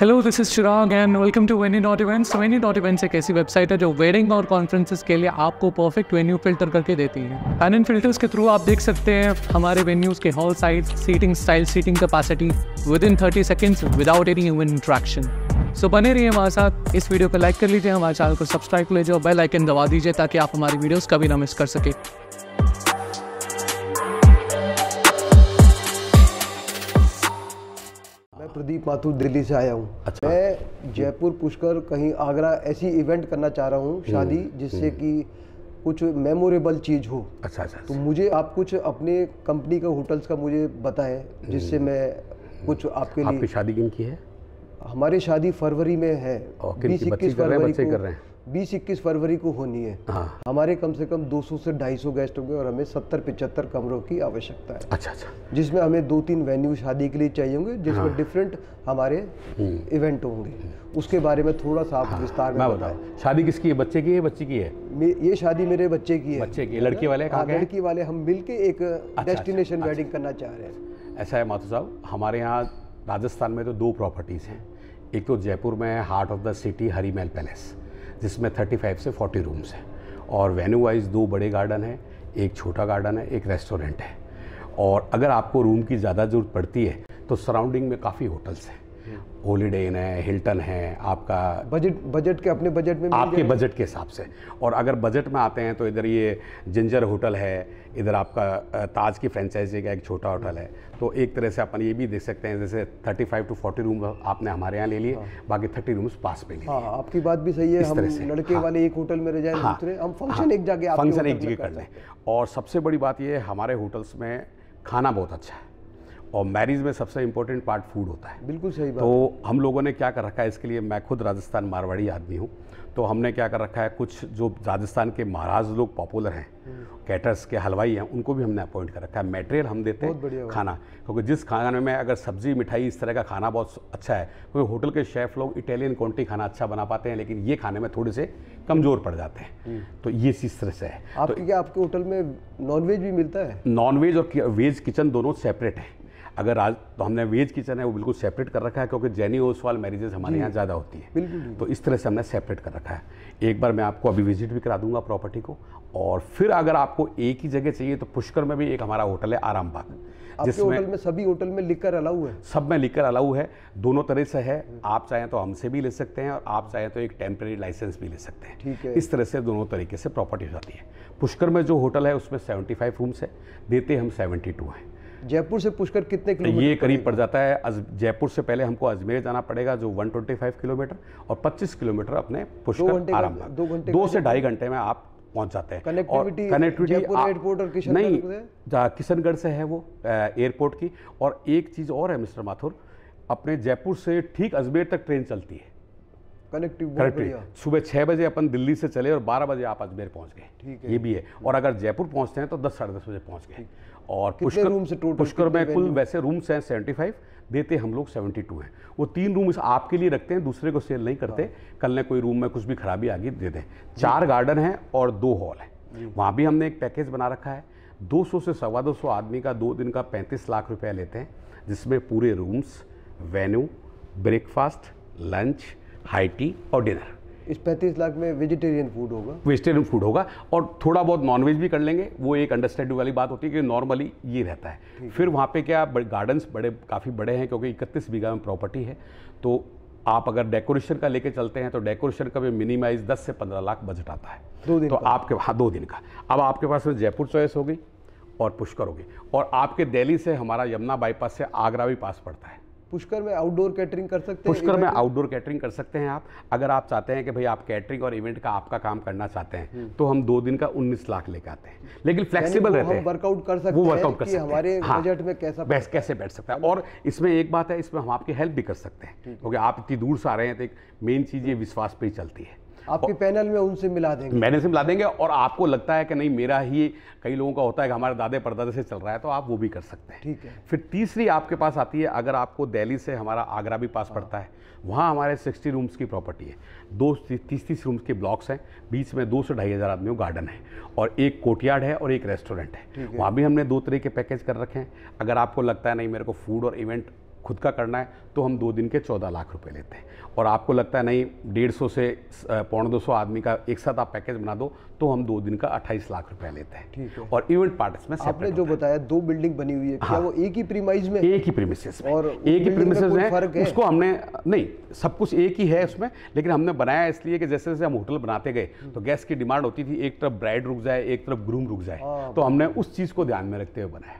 Hello this is Chirag and welcome to Veni dot events Veni dot events एक ऐसी website है जो wedding और कॉन्फ्रेंसेस के लिए आपको परफेक्ट वेन्यू फिल्टर करके देती है एंड इन फिल्टर्स के थ्रू आप देख सकते हैं हमारे वेन्यूज़ के hall size seating style seating capacity within thirty seconds without any human interaction so बने रहिए हमारे साथ इस वीडियो को लाइक कर लीजिए हमारे चैनल को सब्सक्राइब कर लीजिए और बेल आइकन दबा दीजिए ताकि आप हमारी वीडियोज़ कभी ना मिस कर सके संदीप माथुर दिल्ली से आया हूँ अच्छा मैं जयपुर पुष्कर कहीं आगरा ऐसी इवेंट करना चाह रहा हूँ हम्म, शादी हम्म। जिससे कि कुछ मेमोरेबल चीज़ हो अच्छा अच्छा तो अच्छा। मुझे आप कुछ अपने कंपनी का होटल्स का मुझे बताएं जिससे हम्म। मैं कुछ आपके लिए आपकी शादी किन की है हमारी शादी फरवरी में है बीस इक्कीस फरवरी बीस इक्कीस फरवरी को होनी है हाँ। हमारे कम से कम 200 से 250 गेस्ट होंगे और हमें 70 पिचहत्तर कमरों की आवश्यकता है अच्छा अच्छा जिसमें हमें दो तीन वेन्यू शादी के लिए चाहिए होंगे जिसमें हाँ। डिफरेंट हमारे इवेंट हम्म। होंगे उसके बारे में थोड़ा सा आप हाँ। में बताओ शादी किसकी है बच्चे की है बच्ची की है ये शादी मेरे बच्चे की है बच्चे की लड़की वाले हाँ, लड़की वाले हम मिल एक डेस्टिनेशन अच्छा, वेडिंग अच्छा, अच्छा। करना चाह रहे हैं ऐसा है माथुर साहब हमारे यहाँ राजस्थान में तो दो प्रॉपर्टीज़ हैं एक तो जयपुर में heart of the city Hari Mahal palace जिसमें 35 से 40 रूम्स हैं और वेन्यू वाइज दो बड़े गार्डन हैं एक छोटा गार्डन है एक रेस्टोरेंट है और अगर आपको रूम की ज़्यादा ज़रूरत पड़ती है तो सराउंडिंग में काफ़ी होटल्स हैं इन है हिल्टन है आपका बजट बजट के अपने बजट में आपके बजट के हिसाब से और अगर बजट में आते हैं तो इधर ये जिंजर होटल है इधर आपका ताज की फ्रेंचाइजी का एक छोटा होटल है तो एक तरह से अपन ये भी देख सकते हैं जैसे 35 टू 40 रूम आपने हमारे यहाँ ले लिए हाँ। बाकी 30 रूम्स पास में लिए हाँ, हाँ, आपकी बात भी सही है हम लड़के हाँ, वाले एक होटल में रह जाए हाँ, हम फंक्शन हाँ। एक जगह फंक्शन एक जगह कर लें और सबसे बड़ी बात ये हमारे होटल्स में खाना बहुत अच्छा है और मैरिज में सबसे इम्पोर्टेंट पार्ट फूड होता है बिल्कुल सही बात तो हम लोगों ने क्या कर रखा है इसके लिए मैं खुद राजस्थान मारवाड़ी आदमी हूँ तो हमने क्या कर रखा है कुछ जो राजस्थान के महाराज लोग पॉपुलर हैं कैटर्स हम्म। के हलवाई हैं उनको भी हमने अपॉइंट कर रखा है मेटेरियल हम देते हैं खाना क्योंकि जिस खाने में अगर सब्जी मिठाई इस तरह का खाना बहुत अच्छा है क्योंकि होटल के शेफ़ लोग इटालियन क्वान्टिटी खाना अच्छा बना पाते हैं लेकिन ये खाने में थोड़े से कमज़ोर पड़ जाते हैं हम्म। तो ये इस तरह से है आपके तो होटल में नॉन भी मिलता है नॉन और वेज किचन दोनों सेपरेट है अगर आज तो हमने वेज किचन है वो बिल्कुल सेपरेट कर रखा है क्योंकि जैनी ओसवाल मैरिजेज हमारे यहाँ ज़्यादा होती है बिल्कुल तो इस तरह से हमने सेपरेट कर रखा है एक बार मैं आपको अभी विजिट भी करा दूंगा प्रॉपर्टी को और फिर अगर आपको एक ही जगह चाहिए तो पुष्कर में भी एक हमारा होटल है आराम बाग जिसमें होटल में सभी होटल में लिकर अलाउ है सब में लिकर अलाउ है दोनों तरह से है आप चाहें तो हमसे भी ले सकते हैं और आप चाहें तो एक टेम्प्रेरी लाइसेंस भी ले सकते हैं ठीक है इस तरह से दोनों तरीके से प्रॉपर्टी हो जाती है पुष्कर में जो होटल है उसमें फाइव रूम्स है देते हम टू हैं जयपुर से पुष्कर कितने तो किलोमीटर ये करीब पड़ जाता है जयपुर से पहले हमको अजमेर जाना पड़ेगा जो 125 किलोमीटर और 25 किलोमीटर अपने पुष्कर दो घंटे दो से ढाई घंटे में आप पहुंच जाते हैं कनेक्टिविटी कनेक्टिविटी एयरपोर्ट और किशन नहीं किशनगढ़ से है वो एयरपोर्ट की और एक चीज़ और है मिस्टर माथुर अपने जयपुर से ठीक अजमेर तक ट्रेन चलती है कनेक्टिविटी सुबह छह बजे अपन दिल्ली से चले और बारह बजे आप अजमेर पहुंच गए ये भी है और अगर जयपुर पहुंचते हैं तो दस साढ़े दस बजे पहुंच गए और पुष्कर रूम से टोटल पुष्कर में कुल वैसे रूम्स हैं सेवेंटी फाइव देते हम लोग सेवेंटी टू हैं वो तीन रूम आपके लिए रखते हैं दूसरे को सेल नहीं करते हाँ। कल ने कोई रूम में कुछ भी खराबी आ गई दे दें चार गार्डन हैं और दो हॉल हैं वहाँ भी हमने एक पैकेज बना रखा है 200 से सवा दो आदमी का दो दिन का 35 लाख रुपया लेते हैं जिसमें पूरे rooms venue breakfast lunch high tea और डिनर इस पैंतीस लाख में वेजिटेरियन फूड होगा वेजिटेरियन फूड होगा और थोड़ा बहुत नॉनवेज भी कर लेंगे वो एक अंडरस्टैंडिंग वाली बात होती है कि नॉर्मली ये रहता है फिर वहाँ पे क्या गार्डन्स बड़े काफ़ी बड़े हैं क्योंकि इकतीस बीघा में प्रॉपर्टी है तो आप अगर डेकोरेशन का लेके चलते हैं तो डेकोरेशन का भी मिनिमाइज 10 से 15 लाख बजट आता है दो दिन तो आपके हाँ दो दिन का अब आपके पास जयपुर चॉइस होगी और पुष्कर होगी और आपके दिल्ली से हमारा यमुना बाईपास से आगरा भी पास पड़ता है पुष्कर में आउटडोर कैटरिंग कर सकते हैं पुष्कर में आउटडोर कैटरिंग कर सकते हैं आप अगर आप चाहते हैं कि भाई आप कैटरिंग और इवेंट का आपका काम करना चाहते हैं हम्म। तो हम दो दिन का 19 लाख लेकर आते हैं लेकिन फ्लेक्सिबल रहते हैं वर्कआउट कर सकते हैं कि हमारे बजट हाँ। में कैसा कैसे बैठ सकता है हम्म। और इसमें एक बात है इसमें हम आपकी हेल्प भी कर सकते हैं क्योंकि आप इतनी दूर से आ रहे हैं तो एक मेन चीज़ ये विश्वास पर ही चलती है आपकी पैनल में उनसे मिला देंगे मैंने से मिला देंगे और आपको लगता है कि नहीं मेरा ही कई लोगों का होता है कि हमारे दादे परदादे से चल रहा है तो आप वो भी कर सकते हैं ठीक है फिर तीसरी आपके पास आती है अगर आपको दिल्ली से हमारा आगरा भी पास हाँ। पड़ता है वहाँ हमारे सिक्सटी रूम्स की प्रॉपर्टी है दो तीस तीस रूम्स के ब्लॉक्स हैं बीच में दो से ढाई हज़ार आदमियों गार्डन है और एक कोर्टयार्ड है और एक रेस्टोरेंट है वहाँ भी हमने दो तरह के पैकेज कर रखे हैं अगर आपको लगता है नहीं मेरे को फूड और इवेंट खुद का करना है तो हम दो दिन के चौदह लाख रुपए लेते हैं और आपको लगता है नहीं डेढ़ सौ से पौने दो सौ आदमी का एक साथ आप पैकेज बना दो तो हम दो दिन का अट्ठाईस लाख रुपया लेते हैं ठीक है और इवेंट पार्ट्स में आपने जो बताया दो बिल्डिंग बनी हुई है हाँ, वो एक ही प्रीमाइज में एक ही प्रीमिस और एक ही प्रीमिस है उसको हमने नहीं सब कुछ एक ही है उसमें लेकिन हमने बनाया इसलिए कि जैसे जैसे हम होटल बनाते गए हम्म। तो गेस्ट की डिमांड होती थी एक तरफ ब्राइड रुक जाए एक तरफ ग्रूम रुक जाए हाँ। तो हमने उस चीज़ को ध्यान में रखते हुए बनाया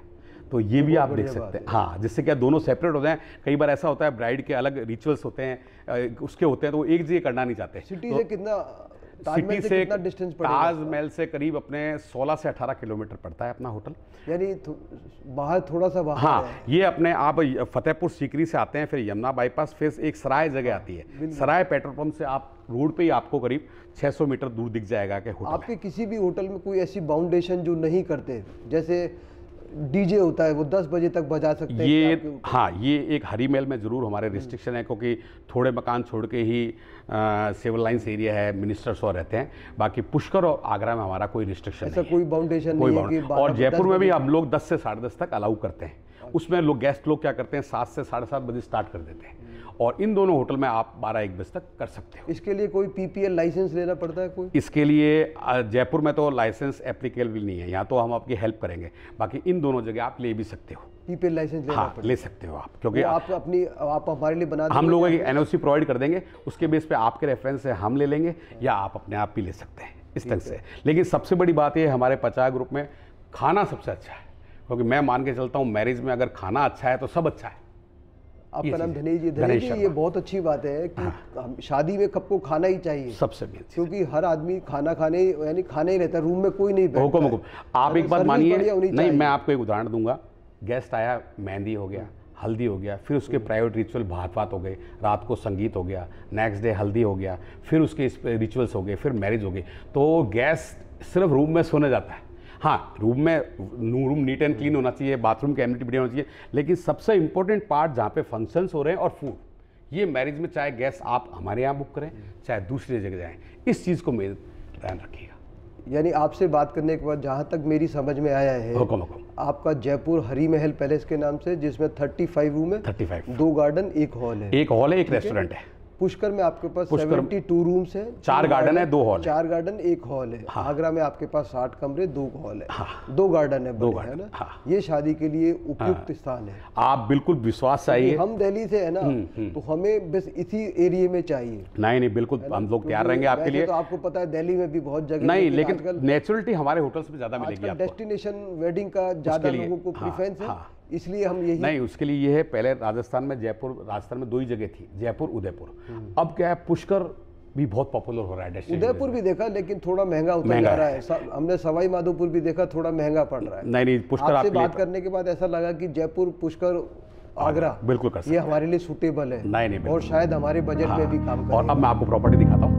तो ये भी आप देख सकते हैं हाँ जिससे क्या दोनों सेपरेट हो जाए कई बार ऐसा होता है ब्राइड के अलग रिचुअल्स होते हैं उसके होते हैं तो एक चीज़ करना नहीं चाहते सिटी तो से कितना सिटी से डिस्टेंस ताजमहल से करीब अपने 16 से 18 किलोमीटर पड़ता है अपना होटल यानी थो, बाहर थोड़ा सा बाहर हाँ ये अपने आप फतेहपुर सीकरी से आते हैं फिर यमुना बाईपास फिर एक सराय जगह हाँ, आती है सराय पेट्रोल पंप से आप रोड पे ही आपको करीब 600 मीटर दूर दिख जाएगा कि होटल आपके किसी भी होटल में कोई ऐसी बाउंडेशन जो नहीं करते जैसे डीजे होता है वो 10 बजे तक बजा सकते हैं ये हाँ ये एक हरी मेल में ज़रूर हमारे रिस्ट्रिक्शन हम्म। है क्योंकि थोड़े मकान छोड़ के ही सिविल लाइन्स एरिया है मिनिस्टर्स और रहते हैं बाकी पुष्कर और आगरा में हमारा कोई रिस्ट्रिक्शन ऐसा कोई बाउंडेशन कोई नहीं है और जयपुर में भी हम लोग दस से साढ़े तक अलाउ करते हैं अच्छा। उसमें लोग गेस्ट लोग क्या करते हैं सात से साढ़े सात बजे स्टार्ट कर देते हैं और इन दोनों होटल में आप बारह एक बजे तक कर सकते हो इसके लिए कोई पीपीएल लाइसेंस लेना पड़ता है कोई इसके लिए जयपुर में तो लाइसेंस एप्लीकेबल नहीं है यहाँ तो हम आपकी हेल्प करेंगे बाकी इन दोनों जगह आप ले भी सकते हो पीपीएल लाइसेंस लेना हाँ, ले सकते हो आप क्योंकि आप अपनी आप हमारे लिए बना हम लोग एनओसी प्रोवाइड कर देंगे उसके बेस पे आपके रेफरेंस से हम ले लेंगे या आप अपने आप भी ले सकते हैं इस तरह से लेकिन सबसे बड़ी बात ये हमारे पचास ग्रुप में खाना सबसे अच्छा है क्योंकि मैं मान के चलता हूँ मैरिज में अगर खाना अच्छा है तो सब अच्छा है आपका नाम धनेश जी धनेश जी ये बहुत अच्छी बात है कि हाँ। शादी में सबको खाना ही चाहिए सबसे बेहतर क्योंकि हर आदमी खाना खाने यानी खाना ही रहता है रूम में कोई नहीं हुकुम हुकुम आप एक बात मानिए नहीं मैं आपको एक उदाहरण दूंगा गेस्ट आया मेहंदी हो गया हल्दी हो गया फिर उसके प्राइवेट रिचुअल भात भात हो गए रात को संगीत हो गया नेक्स्ट डे हल्दी हो गया फिर उसके रिचुअल्स हो गए फिर मैरिज हो गई तो गैस सिर्फ रूम में सोने जाता है हाँ रूम में रूम नीट एंड क्लीन होना चाहिए बाथरूम की एमिटी बढ़िया होनी चाहिए लेकिन सबसे इंपॉर्टेंट पार्ट जहाँ पे फंक्शंस हो रहे हैं और फूड ये मैरिज में चाहे गैस आप हमारे यहाँ बुक करें चाहे दूसरी जगह जाएँ इस चीज़ को मेरे ध्यान रखिएगा यानी आपसे बात करने के बाद जहाँ तक मेरी समझ में आया है हुकुम, हुकुम। आपका जयपुर हरी महल पैलेस के नाम से जिसमें थर्टी फाइव रूम है थर्टी फाइव दो गार्डन एक हॉल है एक हॉल है एक रेस्टोरेंट है पुष्कर में आपके पास सेवेंटी टू रूम है चार गार्डन है दो हॉल चार गार्डन एक हॉल है आगरा में आपके पास साठ कमरे दो हॉल हाँ। है दो गार्डन है दो गार्डन है ना हाँ। ये शादी के लिए उपयुक्त हाँ। स्थान है आप बिल्कुल विश्वास चाहिए हम दिल्ली से है ना हम्म, हम्म। तो हमें बस इसी एरिए में चाहिए नहीं नहीं बिल्कुल हम लोग तैयार रहेंगे आपके लिए तो आपको पता है दिल्ली में भी बहुत जगह नहीं लेकिन नेचुरलिटी हमारे होटल्स में ज्यादा मिलेगी डेस्टिनेशन वेडिंग का ज्यादा लोगों को प्रिफरेंस है इसलिए हम यही नहीं उसके लिए ये है पहले राजस्थान में जयपुर राजस्थान में दो ही जगह थी जयपुर उदयपुर हम्म। अब क्या है पुष्कर भी बहुत पॉपुलर हो रहा है उदयपुर भी देखा लेकिन थोड़ा महंगा उतर जा रहा है, हमने सवाई माधोपुर भी देखा थोड़ा महंगा पड़ रहा है नहीं नहीं पुष्कर आपसे बात करने के बाद ऐसा लगा कि जयपुर पुष्कर हाँ, आगरा बिल्कुल ये हमारे लिए सूटेबल है नहीं नहीं और शायद हमारे बजट में हाँ। भी काम और अब मैं आपको प्रॉपर्टी दिखाता हूँ